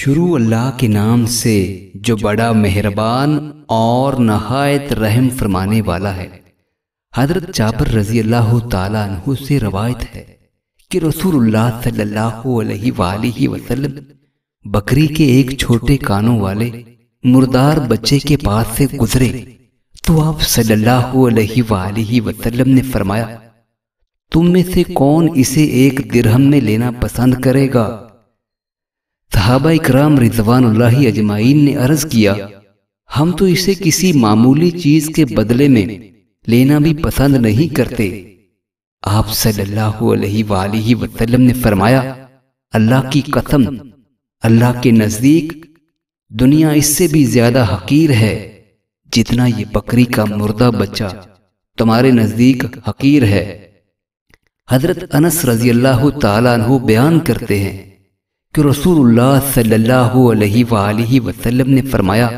शुरू अल्लाह के नाम से जो बड़ा मेहरबान और नहायत रहम फरमाने वाला है हजरत जाबर रजी अल्लाह तु से रवायत है कि रसूलुल्लाह सल्लल्लाहु अलैहि वसल्लम बकरी के एक छोटे कानों वाले मुर्दार बच्चे के पास से गुजरे तो आप सल्लल्लाहु अलैहि वसल्लम ने फरमाया तुम में से कौन इसे एक दिरहम में लेना पसंद करेगा सहाबा कराम रिजवान अजमाइन ने अर्ज किया हम तो इसे किसी मामूली चीज के बदले में लेना भी पसंद नहीं करते आप सल्लल्लाहु अलैहि वसल्लम ने फरमाया अल्लाह की कसम अल्लाह के नज़दीक दुनिया इससे भी ज्यादा हकीर है जितना ये बकरी का मुर्दा बच्चा तुम्हारे नज़दीक हकीर है हजरत अनस रजी अल्लाह तु बयान करते हैं कि रसूलुल्लाह सल्लल्लाहु अलैहि वसल्लम ने फरमाया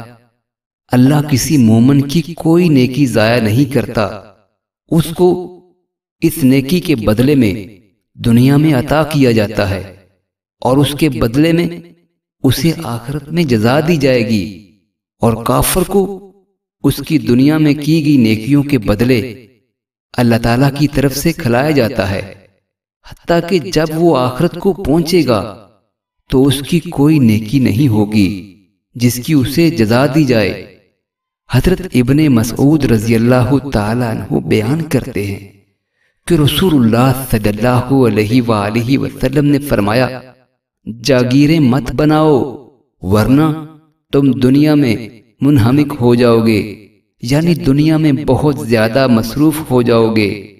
अल्लाह किसी मोमन की कोई नेकी जाया नहीं करता उसको इस नेकी के बदले में दुनिया में अता किया जाता है और उसके बदले में उसे आखिरत में जजा दी जाएगी और काफर को उसकी दुनिया में की गई नेकियों के बदले अल्लाह ताला की तरफ से खिलाया जाता है हती कि जब वो आखिरत को पहुंचेगा तो उसकी कोई नेकी नहीं होगी जिसकी उसे जजा दी जाए हजरत इबन मसऊद रजी अल्लाह तु बयान करते हैं कि रसूलुल्लाह वसल्लम ने फरमाया जागीरें मत बनाओ वरना तुम दुनिया में मुनहमिक हो जाओगे यानी दुनिया में बहुत ज्यादा मसरूफ हो जाओगे